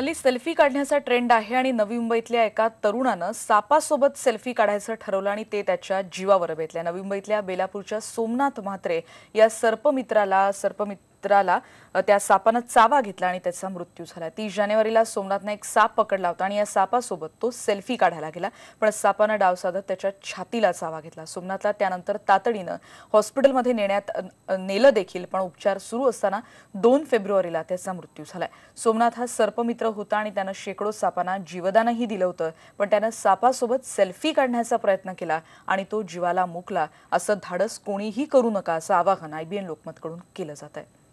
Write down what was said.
हल्ली सेल्फी काढण्याचा ट्रेंड आहे आणि नवी मुंबईतल्या एका तरुणानं सापासोबत सेल्फी काढायचं ठरवलं आणि ते त्याच्या जीवावर बेतल्या नवी मुंबईतल्या बेलापूरच्या सोमनाथ म्हात्रे या सर्पमित्राला सर्पमित्र कुत्राला त्या सापानं चावा घेतला आणि त्याचा मृत्यू झाला तीस जानेवारीला सोमनाथनं एक साप पकडला होता आणि या सापासोबत तो सेल्फी काढायला गेला पण सापानं डाव साधत त्याच्या छातीला चावा घेतला सोमनाथला त्यानंतर तातडीनं हॉस्पिटलमध्ये नेण्यात नेलं देखील पण उपचार सुरू असताना दोन फेब्रुवारीला त्याचा मृत्यू झालाय सोमनाथ हा सर्पमित्र होता आणि त्यानं शेकडो सापांना जीवदानही दिलं होतं पण त्यानं सापासोबत सेल्फी काढण्याचा प्रयत्न केला आणि तो जीवाला मुकला असं धाडस कोणीही करू नका असं आवाहन आयबीएन लोकमतकडून केलं जात आहे